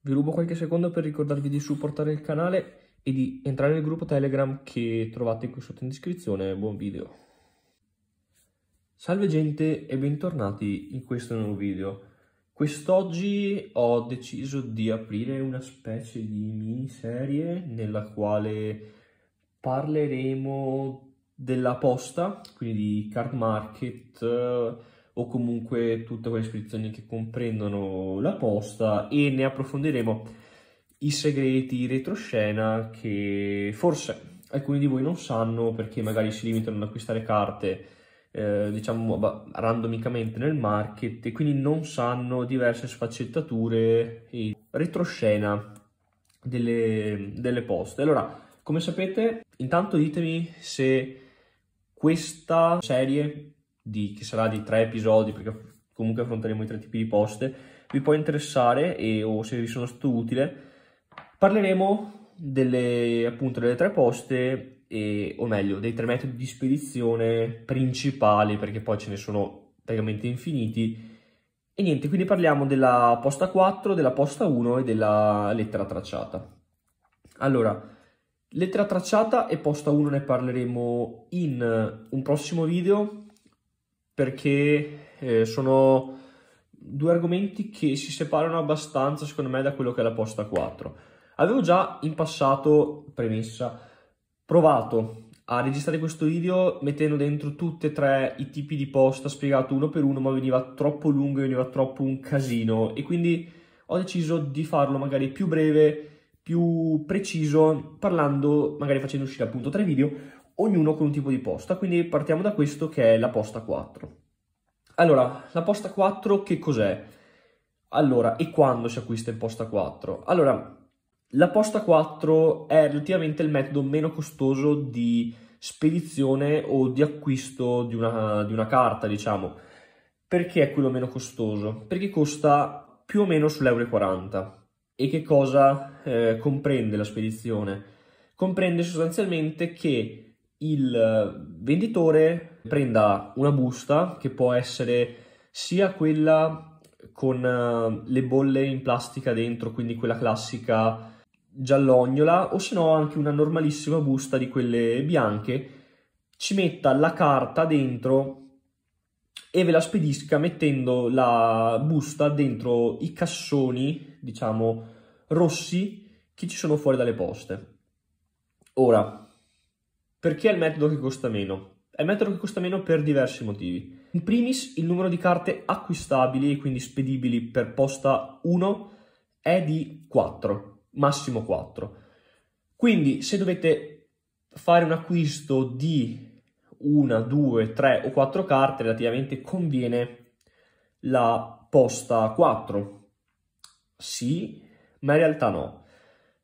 Vi rubo qualche secondo per ricordarvi di supportare il canale e di entrare nel gruppo Telegram che trovate qui sotto in descrizione. Buon video! Salve gente e bentornati in questo nuovo video. Quest'oggi ho deciso di aprire una specie di miniserie nella quale parleremo della posta, quindi di card market, o comunque tutte quelle iscrizioni che comprendono la posta e ne approfondiremo i segreti retroscena che forse alcuni di voi non sanno perché magari si limitano ad acquistare carte eh, diciamo randomicamente nel market e quindi non sanno diverse sfaccettature e retroscena delle, delle poste. Allora, come sapete, intanto ditemi se questa serie di, che sarà di tre episodi, perché comunque affronteremo i tre tipi di poste, vi può interessare e, o se vi sono stato utile, parleremo delle, appunto, delle tre poste, e, o meglio, dei tre metodi di spedizione principali, perché poi ce ne sono praticamente infiniti. E niente, quindi parliamo della posta 4, della posta 1 e della lettera tracciata. Allora, lettera tracciata e posta 1 ne parleremo in un prossimo video perché eh, sono due argomenti che si separano abbastanza secondo me da quello che è la posta 4. Avevo già in passato, premessa, provato a registrare questo video mettendo dentro tutti e tre i tipi di posta spiegato uno per uno ma veniva troppo lungo e veniva troppo un casino e quindi ho deciso di farlo magari più breve, più preciso, parlando, magari facendo uscire appunto tre video ognuno con un tipo di posta, quindi partiamo da questo che è la posta 4. Allora, la posta 4 che cos'è? Allora, e quando si acquista in posta 4? Allora, la posta 4 è relativamente il metodo meno costoso di spedizione o di acquisto di una, di una carta, diciamo. Perché è quello meno costoso? Perché costa più o meno sull'euro 40. E che cosa eh, comprende la spedizione? Comprende sostanzialmente che il eh, venditore prenda una busta che può essere sia quella con eh, le bolle in plastica dentro, quindi quella classica giallognola, o se no anche una normalissima busta di quelle bianche, ci metta la carta dentro e ve la spedisca mettendo la busta dentro i cassoni, diciamo, rossi che ci sono fuori dalle poste. Ora, perché è il metodo che costa meno? È il metodo che costa meno per diversi motivi. In primis, il numero di carte acquistabili, quindi spedibili per posta 1, è di 4, massimo 4. Quindi, se dovete fare un acquisto di una, due, tre o quattro carte, relativamente conviene la posta 4. Sì, ma in realtà no.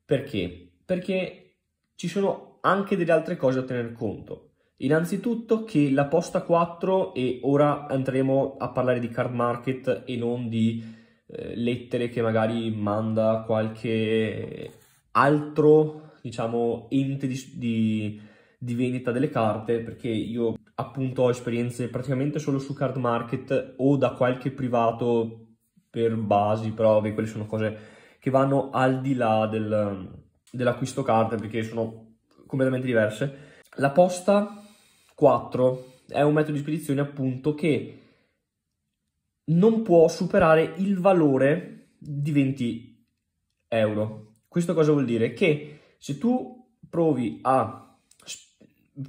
Perché? Perché ci sono anche delle altre cose da tener conto. Innanzitutto che la posta 4, e ora andremo a parlare di card market e non di eh, lettere che magari manda qualche altro, diciamo, ente di, di, di vendita delle carte, perché io appunto ho esperienze praticamente solo su card market o da qualche privato per basi, prove, quelle sono cose che vanno al di là del, dell'acquisto carte perché sono completamente diverse. La posta 4 è un metodo di spedizione appunto che non può superare il valore di 20 euro. Questo cosa vuol dire? Che se tu provi a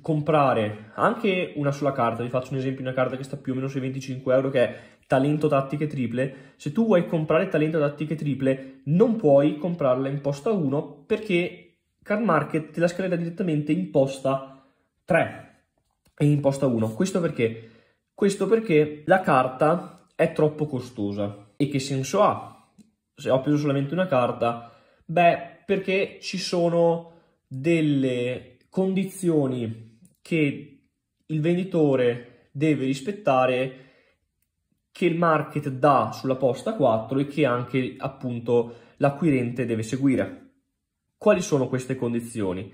comprare anche una sola carta, vi faccio un esempio, una carta che sta più o meno sui 25 euro che è talento tattiche triple, se tu vuoi comprare talento tattiche triple non puoi comprarla in posta 1 perché Car Market te la scalera direttamente in posta 3 e in posta 1. Questo perché? Questo perché la carta è troppo costosa. E che senso ha? Se ho preso solamente una carta? Beh, perché ci sono delle condizioni che il venditore deve rispettare che il market dà sulla posta 4 e che anche appunto l'acquirente deve seguire. Quali sono queste condizioni?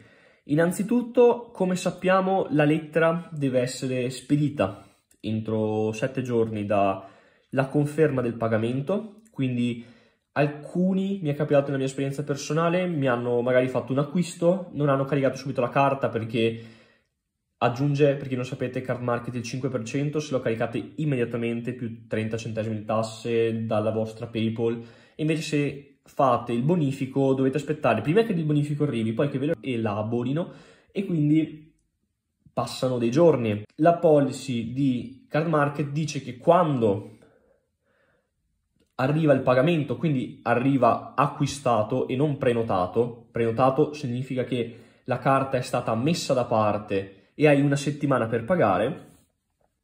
Innanzitutto, come sappiamo, la lettera deve essere spedita entro sette giorni dalla conferma del pagamento, quindi alcuni, mi è capitato nella mia esperienza personale, mi hanno magari fatto un acquisto, non hanno caricato subito la carta perché aggiunge, per chi non sapete, card market il 5%, se lo caricate immediatamente più 30 centesimi di tasse dalla vostra PayPal, invece se fate il bonifico dovete aspettare prima che il bonifico arrivi, poi che ve lo elaborino e quindi passano dei giorni. La policy di card market dice che quando arriva il pagamento, quindi arriva acquistato e non prenotato, prenotato significa che la carta è stata messa da parte e hai una settimana per pagare,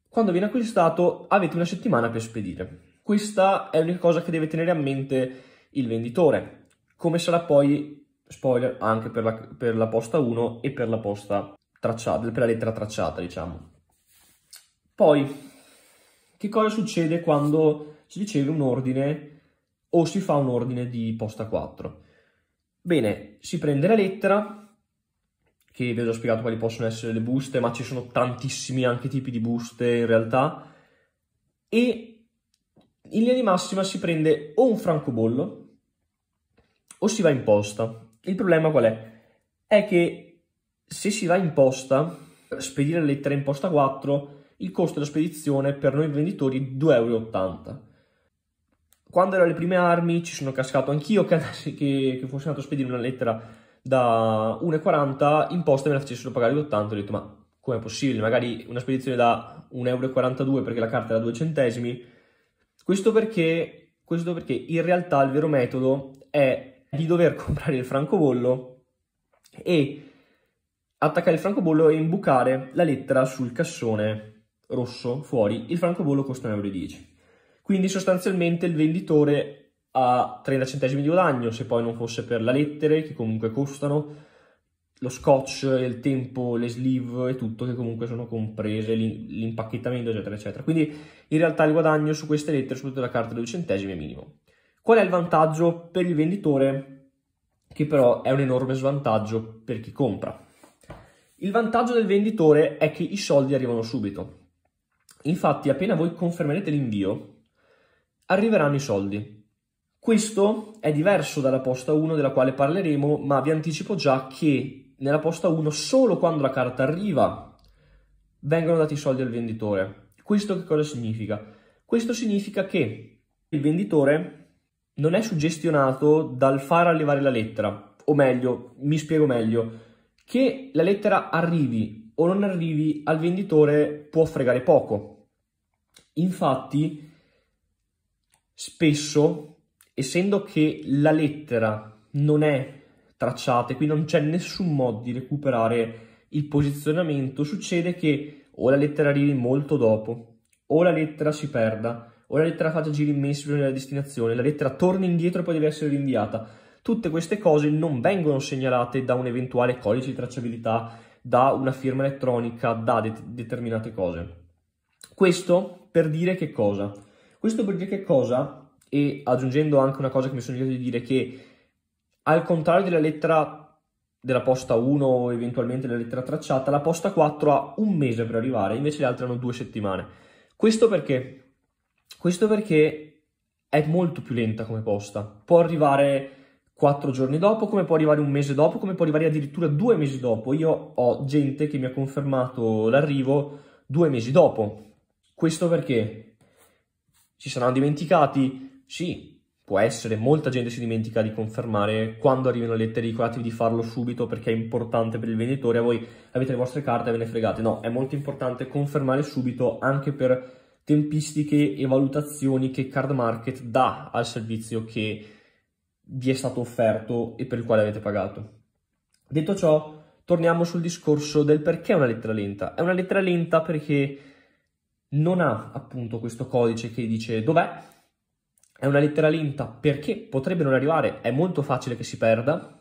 quando viene acquistato avete una settimana per spedire. Questa è l'unica cosa che deve tenere a mente il venditore, come sarà poi, spoiler, anche per la, per la posta 1 e per la posta tracciata, per la lettera tracciata, diciamo. Poi, che cosa succede quando si riceve un ordine o si fa un ordine di posta 4? Bene, si prende la lettera, che vi ho già spiegato quali possono essere le buste, ma ci sono tantissimi anche tipi di buste in realtà, e in linea di massima si prende o un francobollo o si va in posta. Il problema qual è? È che se si va in posta, spedire la lettera in posta 4, il costo della spedizione per noi venditori è 2,80 euro. Quando ero alle prime armi ci sono cascato anch'io che, che, che fossi andato a spedire una lettera da 1,40 in posta me la facessero pagare 80 ho detto ma com'è possibile? Magari una spedizione da 1,42 euro perché la carta era 2 centesimi questo perché, questo perché in realtà il vero metodo è di dover comprare il francobollo e attaccare il francobollo e imbucare la lettera sul cassone rosso fuori. Il francobollo costa 1,10 euro. Quindi sostanzialmente il venditore ha 30 centesimi di guadagno, se poi non fosse per la lettere che comunque costano, lo scotch, il tempo, le sleeve e tutto che comunque sono comprese, l'impacchettamento eccetera eccetera. Quindi in realtà il guadagno su queste lettere, soprattutto la carta 2 centesimi, è minimo. Qual è il vantaggio per il venditore? Che però è un enorme svantaggio per chi compra. Il vantaggio del venditore è che i soldi arrivano subito. Infatti appena voi confermerete l'invio, arriveranno i soldi. Questo è diverso dalla posta 1 della quale parleremo, ma vi anticipo già che nella posta 1 solo quando la carta arriva vengono dati i soldi al venditore. Questo che cosa significa? Questo significa che il venditore non è suggestionato dal far arrivare la lettera, o meglio, mi spiego meglio, che la lettera arrivi o non arrivi al venditore può fregare poco. Infatti, spesso, essendo che la lettera non è tracciate, qui non c'è nessun modo di recuperare il posizionamento, succede che o la lettera arrivi molto dopo, o la lettera si perda, o la lettera faccia giri immensi prima della destinazione, la lettera torna indietro e poi deve essere rinviata. Tutte queste cose non vengono segnalate da un eventuale codice di tracciabilità, da una firma elettronica, da de- determinate cose. Questo per dire che cosa? Questo per dire che cosa, e aggiungendo anche una cosa che mi sono dimenticato di dire, che al contrario della lettera della posta 1 eventualmente la lettera tracciata, la posta 4 ha un mese per arrivare, invece le altre hanno due settimane. Questo perché? Questo perché è molto più lenta come posta. Può arrivare quattro giorni dopo, come può arrivare un mese dopo, come può arrivare addirittura due mesi dopo. Io ho gente che mi ha confermato l'arrivo due mesi dopo. Questo perché? Si saranno dimenticati? Sì, può essere, molta gente si dimentica di confermare quando arrivano le lettere ricordatevi di farlo subito perché è importante per il venditore, a voi avete le vostre carte e ve ne fregate, no, è molto importante confermare subito anche per tempistiche e valutazioni che Card Market dà al servizio che vi è stato offerto e per il quale avete pagato. Detto ciò, torniamo sul discorso del perché è una lettera lenta. È una lettera lenta perché non ha appunto questo codice che dice dov'è, è una lettera lenta perché potrebbe non arrivare, è molto facile che si perda.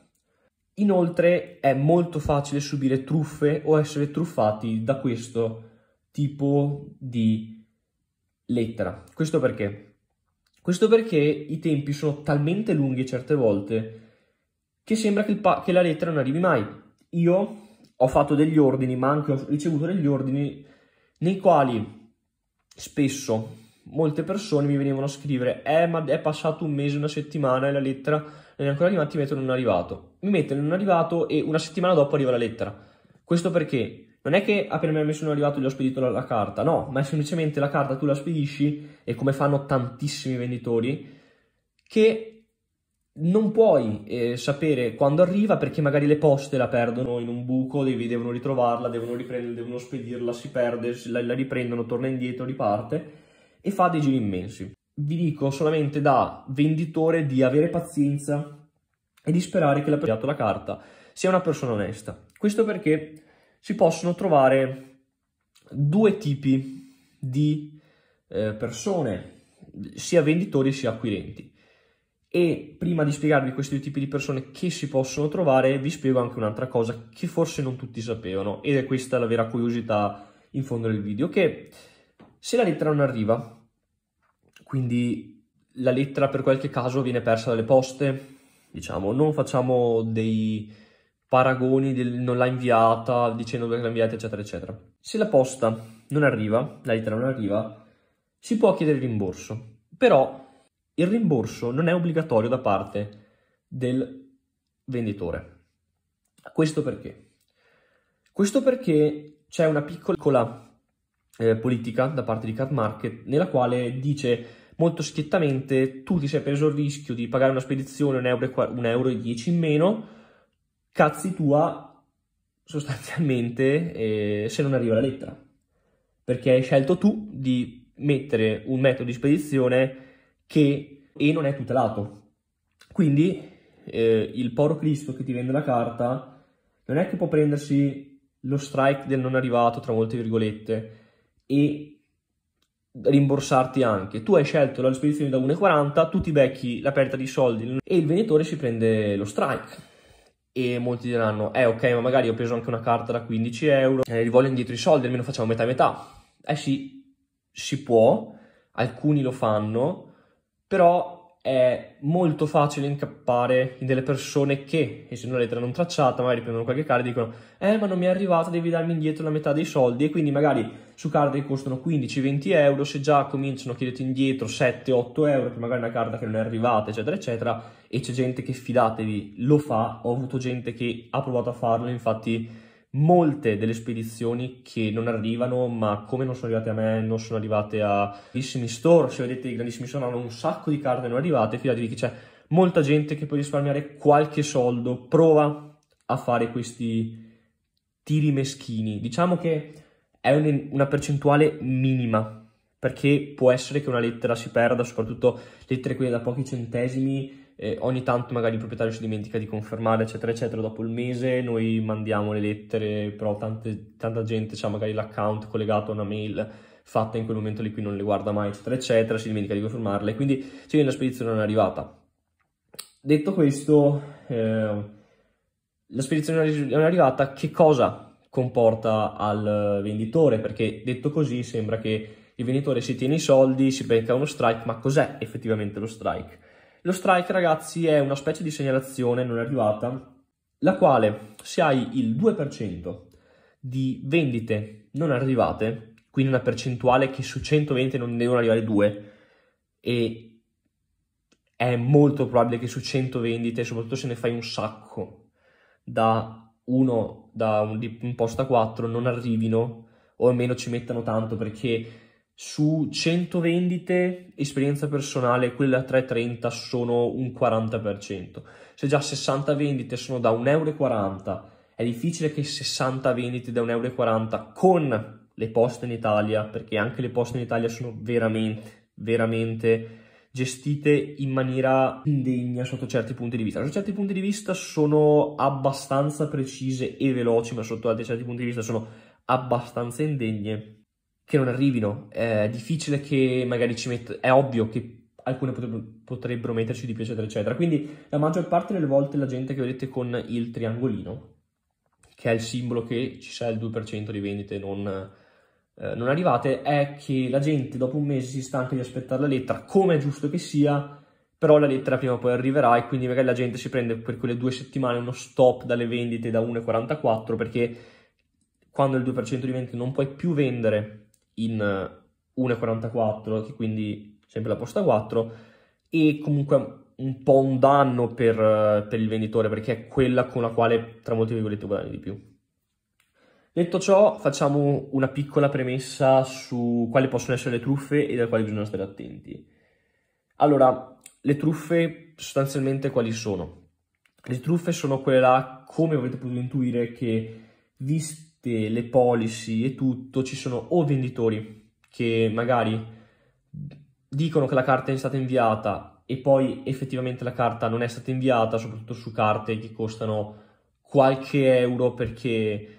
Inoltre è molto facile subire truffe o essere truffati da questo tipo di lettera. Questo perché? Questo perché i tempi sono talmente lunghi certe volte che sembra che, pa- che la lettera non arrivi mai. Io ho fatto degli ordini, ma anche ho ricevuto degli ordini nei quali spesso molte persone mi venivano a scrivere eh ma è passato un mese, una settimana e la lettera non è ancora arrivata, mi mettono non arrivato. Mi mettono non arrivato e una settimana dopo arriva la lettera. Questo perché non è che appena mi hanno messo non arrivato gli ho spedito la, la carta, no, ma è semplicemente la carta tu la spedisci e come fanno tantissimi venditori che non puoi eh, sapere quando arriva perché magari le poste la perdono in un buco, devi, devono ritrovarla, devono, devono spedirla, si perde, la, la riprendono, torna indietro, riparte e fa dei giri immensi. Vi dico solamente da venditore di avere pazienza e di sperare che l'abbia dato la carta sia una persona onesta. Questo perché si possono trovare due tipi di eh, persone, sia venditori sia acquirenti. E prima di spiegarvi questi due tipi di persone che si possono trovare, vi spiego anche un'altra cosa che forse non tutti sapevano, ed è questa la vera curiosità in fondo del video, che se la lettera non arriva, quindi la lettera per qualche caso viene persa dalle poste, diciamo, non facciamo dei paragoni del non l'ha inviata, dicendo che l'ha inviata, eccetera, eccetera. Se la posta non arriva, la lettera non arriva, si può chiedere il rimborso, però il rimborso non è obbligatorio da parte del venditore. Questo perché? Questo perché c'è una piccola eh, politica da parte di Cat Market, nella quale dice molto schiettamente tu ti sei preso il rischio di pagare una spedizione 1,10 euro, un euro in meno, cazzi tua sostanzialmente eh, se non arriva la lettera, perché hai scelto tu di mettere un metodo di spedizione che e non è tutelato. Quindi eh, il poro Cristo che ti vende la carta non è che può prendersi lo strike del non arrivato, tra molte virgolette, e rimborsarti anche. Tu hai scelto la spedizione da 1,40, tu ti becchi la perdita di soldi e il venditore si prende lo strike. E molti diranno, eh ok, ma magari ho preso anche una carta da 15 euro, eh, li voglio indietro i soldi, almeno facciamo metà metà. Eh sì, si può, alcuni lo fanno, però è molto facile incappare in delle persone che, essendo una lettera non tracciata, magari prendono qualche carta e dicono «Eh, ma non mi è arrivata, devi darmi indietro la metà dei soldi» e quindi magari su carte che costano 15-20 euro, se già cominciano a chiederti indietro 7-8 euro, che magari è una carta che non è arrivata, eccetera, eccetera, e c'è gente che, fidatevi, lo fa, ho avuto gente che ha provato a farlo, infatti molte delle spedizioni che non arrivano, ma come non sono arrivate a me, non sono arrivate a grandissimi store, se vedete i grandissimi store hanno un sacco di carte non arrivate, fidatevi che c'è molta gente che può risparmiare qualche soldo, prova a fare questi tiri meschini. Diciamo che è un, una percentuale minima, perché può essere che una lettera si perda, soprattutto lettere quelle da pochi centesimi, eh, ogni tanto magari il proprietario si dimentica di confermare, eccetera, eccetera, dopo il mese noi mandiamo le lettere, però tante, tanta gente ha magari l'account collegato a una mail fatta in quel momento lì, qui non le guarda mai, eccetera, eccetera, si dimentica di confermarle, quindi cioè, la spedizione non è arrivata. Detto questo, eh, la spedizione non è arrivata, che cosa comporta al venditore? Perché detto così sembra che il venditore si tiene i soldi, si becca uno strike, ma cos'è effettivamente lo strike? Lo strike, ragazzi, è una specie di segnalazione non arrivata, la quale se hai il 2% di vendite non arrivate, quindi una percentuale che su 120 non devono arrivare 2, e è molto probabile che su 100 vendite, soprattutto se ne fai un sacco da uno da un, un posto a 4, non arrivino o almeno ci mettano tanto perché su 100 vendite, esperienza personale, quella a 3,30 sono un 40%. Se già 60 vendite sono da 1,40 euro, è difficile che 60 vendite da 1,40 euro con le poste in Italia, perché anche le poste in Italia sono veramente, veramente gestite in maniera indegna sotto certi punti di vista. Sotto certi punti di vista sono abbastanza precise e veloci, ma sotto altri certi punti di vista sono abbastanza indegne che non arrivino. È difficile che magari ci metta... È ovvio che alcune potrebbero metterci di più, eccetera, eccetera. Quindi la maggior parte delle volte la gente che vedete con il triangolino, che è il simbolo che ci sarà il 2% di vendite non, eh, non arrivate, è che la gente dopo un mese si stanca di aspettare la lettera, come è giusto che sia, però la lettera prima o poi arriverà e quindi magari la gente si prende per quelle due settimane uno stop dalle vendite da 1,44 perché quando il 2% di vendite non puoi più vendere in 1,44, eh, che quindi sempre la posta 4, e comunque un po' un danno per, eh, per il venditore, perché è quella con la quale, tra molti virgolette, guadagni di più. Detto ciò, facciamo una piccola premessa su quali possono essere le truffe e da quali bisogna stare attenti. Allora, le truffe sostanzialmente quali sono? Le truffe sono quelle là, come avete potuto intuire, che visto tutte le policy e tutto, ci sono o venditori che magari dicono che la carta è stata inviata e poi effettivamente la carta non è stata inviata, soprattutto su carte che costano qualche euro perché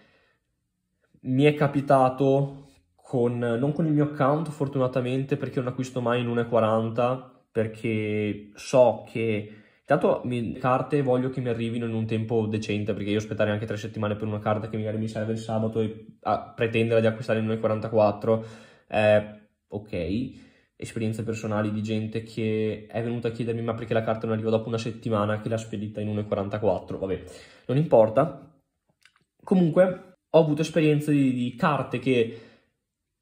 mi è capitato con, non con il mio account fortunatamente perché non acquisto mai in 1,40 perché so che Intanto carte voglio che mi arrivino in un tempo decente, perché io aspettare anche tre settimane per una carta che magari mi serve il sabato e a, pretendere di acquistare in 1,44, eh, ok. Esperienze personali di gente che è venuta a chiedermi ma perché la carta non arriva dopo una settimana che l'ha spedita in 1,44, vabbè, non importa. Comunque ho avuto esperienze di, di carte che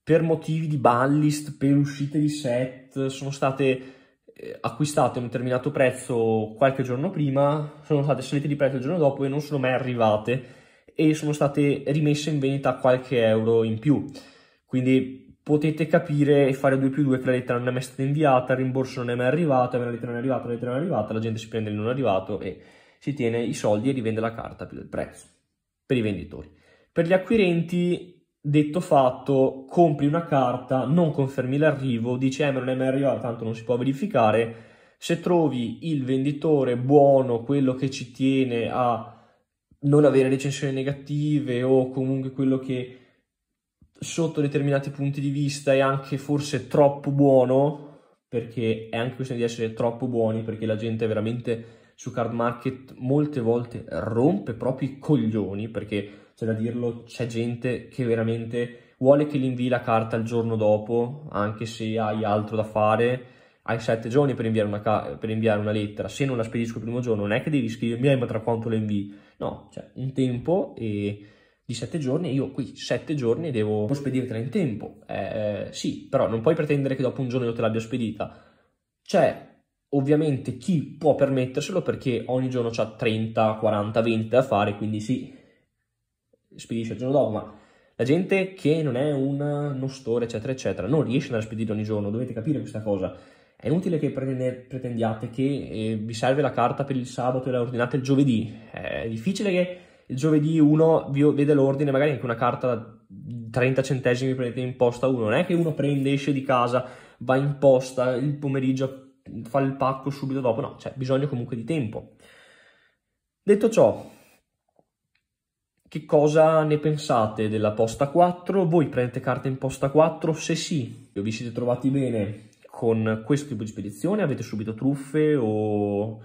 per motivi di ballist, per uscite di set, sono state eh, acquistate a un determinato prezzo qualche giorno prima, sono state salite di prezzo il giorno dopo e non sono mai arrivate e sono state rimesse in vendita qualche euro in più. Quindi potete capire e fare 2 più 2 che la lettera non è mai stata inviata, il rimborso non è mai arrivato, la lettera non è arrivata, la lettera non è arrivata, la gente si prende il non arrivato e si tiene i soldi e rivende la carta più del prezzo per i venditori. Per gli acquirenti detto fatto, compri una carta, non confermi l'arrivo, dici eh, ma non è mai arrivato, tanto non si può verificare. Se trovi il venditore buono, quello che ci tiene a non avere recensioni negative o comunque quello che sotto determinati punti di vista è anche forse troppo buono, perché è anche questione di essere troppo buoni, perché la gente veramente su card market molte volte rompe proprio i coglioni, perché c'è da dirlo, c'è gente che veramente vuole che gli invii la carta il giorno dopo, anche se hai altro da fare, hai sette giorni per inviare, una, per inviare una lettera, se non la spedisco il primo giorno non è che devi scrivermi, eh, ma tra quanto la invii? No, cioè un tempo e di sette giorni io qui sette giorni devo spedirtela in tempo. Eh, eh, sì, però non puoi pretendere che dopo un giorno io te l'abbia spedita. C'è ovviamente chi può permetterselo perché ogni giorno c'ha 30, 40, 20 da fare, quindi sì, spedisce il giorno dopo, ma la gente che non è un non store, eccetera, eccetera, non riesce ad andare a spedire ogni giorno, dovete capire questa cosa. È inutile che pretendiate che eh, vi serve la carta per il sabato e la ordinate il giovedì. È difficile che il giovedì uno vi vede l'ordine, magari anche una carta da 30 centesimi prendete in posta uno. Non è che uno prende, esce di casa, va in posta il pomeriggio, fa il pacco subito dopo. No, c'è cioè, bisogno comunque di tempo. Detto ciò, che cosa ne pensate della posta 4? Voi prendete carte in posta 4? Se sì, vi siete trovati bene con questo tipo di spedizione? Avete subito truffe o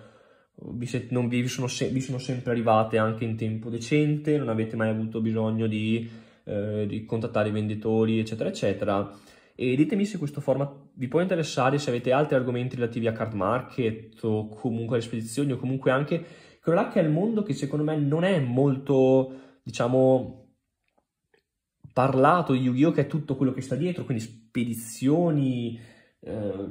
vi, se, non vi, vi, sono se, vi, sono sempre arrivate anche in tempo decente? Non avete mai avuto bisogno di, eh, di contattare i venditori, eccetera, eccetera? E ditemi se questo format vi può interessare, se avete altri argomenti relativi a card market o comunque alle spedizioni o comunque anche quello là che è il mondo che secondo me non è molto diciamo, parlato di Yu-Gi-Oh! che è tutto quello che sta dietro, quindi spedizioni, eh,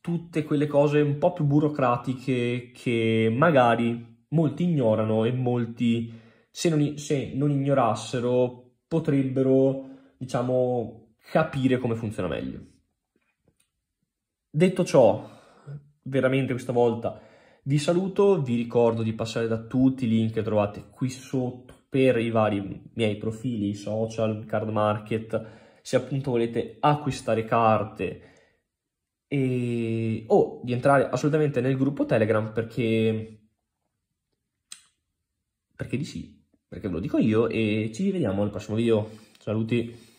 tutte quelle cose un po' più burocratiche che magari molti ignorano e molti, se non, se non ignorassero, potrebbero, diciamo, capire come funziona meglio. Detto ciò, veramente questa volta vi saluto, vi ricordo di passare da tutti i link che trovate qui sotto per i vari miei profili social, card market, se appunto volete acquistare carte e... o di entrare assolutamente nel gruppo Telegram perché perché di sì, perché ve lo dico io e ci vediamo al prossimo video. Saluti!